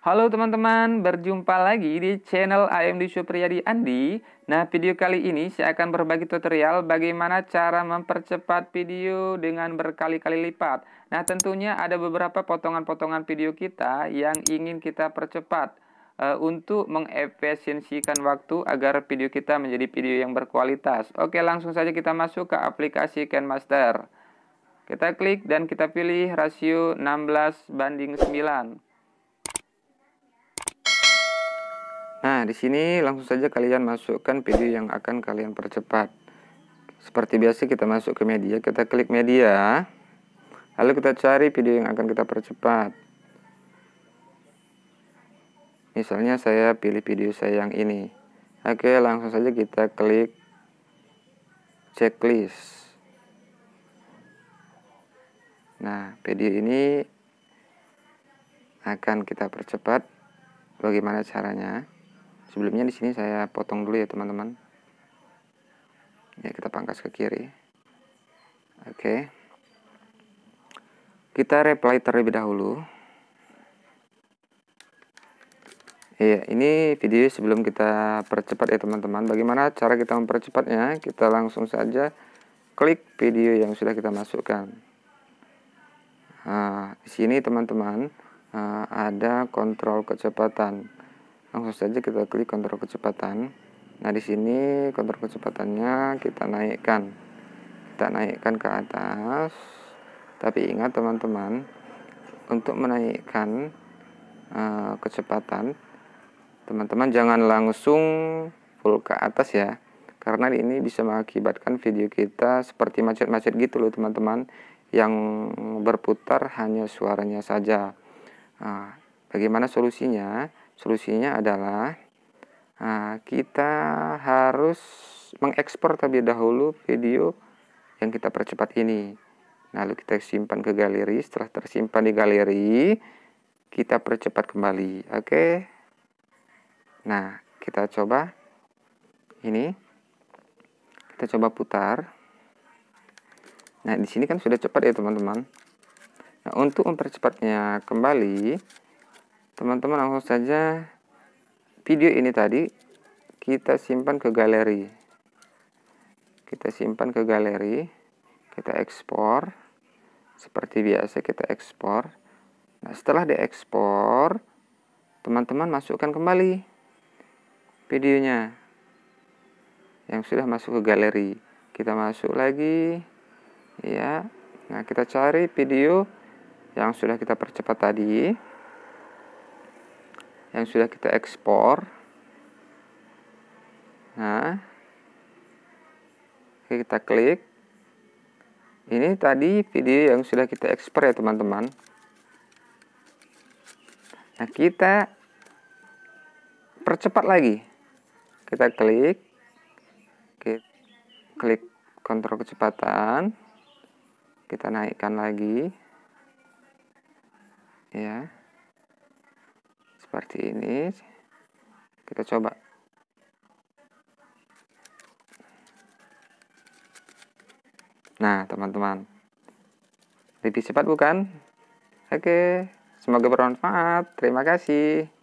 Halo teman-teman, berjumpa lagi di channel AMD Supriyadi Andi. Nah, video kali ini saya akan berbagi tutorial bagaimana cara mempercepat video dengan berkali-kali lipat. Nah, tentunya ada beberapa potongan-potongan video kita yang ingin kita percepat e, untuk mengefisiensikan waktu agar video kita menjadi video yang berkualitas. Oke, langsung saja kita masuk ke aplikasi KenMaster. Kita klik dan kita pilih rasio 16 banding 9. Nah, di sini langsung saja kalian masukkan video yang akan kalian percepat. Seperti biasa kita masuk ke media, kita klik media. Lalu kita cari video yang akan kita percepat. Misalnya saya pilih video saya yang ini. Oke, langsung saja kita klik checklist. Nah, video ini akan kita percepat. Bagaimana caranya? sebelumnya di sini saya potong dulu ya teman-teman ya kita pangkas ke kiri oke kita reply terlebih dahulu Iya, ini video sebelum kita percepat ya teman-teman. Bagaimana cara kita mempercepatnya? Kita langsung saja klik video yang sudah kita masukkan. Nah, di sini teman-teman eh, ada kontrol kecepatan langsung saja kita klik kontrol kecepatan nah di sini kontrol kecepatannya kita naikkan kita naikkan ke atas tapi ingat teman-teman untuk menaikkan uh, kecepatan teman-teman jangan langsung full ke atas ya karena ini bisa mengakibatkan video kita seperti macet-macet gitu loh teman-teman yang berputar hanya suaranya saja nah, bagaimana solusinya Solusinya adalah nah, kita harus mengekspor terlebih dahulu video yang kita percepat ini. Lalu kita simpan ke galeri. Setelah tersimpan di galeri, kita percepat kembali. Oke. Okay? Nah, kita coba ini. Kita coba putar. Nah, di sini kan sudah cepat ya, teman-teman. Nah, untuk mempercepatnya kembali, teman-teman langsung saja video ini tadi kita simpan ke galeri kita simpan ke galeri kita ekspor seperti biasa kita ekspor nah setelah diekspor teman-teman masukkan kembali videonya yang sudah masuk ke galeri kita masuk lagi ya nah kita cari video yang sudah kita percepat tadi yang sudah kita ekspor. Nah, Oke, kita klik. Ini tadi video yang sudah kita ekspor ya teman-teman. Nah, kita percepat lagi. Kita klik. Oke, klik kontrol kecepatan. Kita naikkan lagi. Ya seperti ini kita coba nah teman-teman lebih cepat bukan oke semoga bermanfaat terima kasih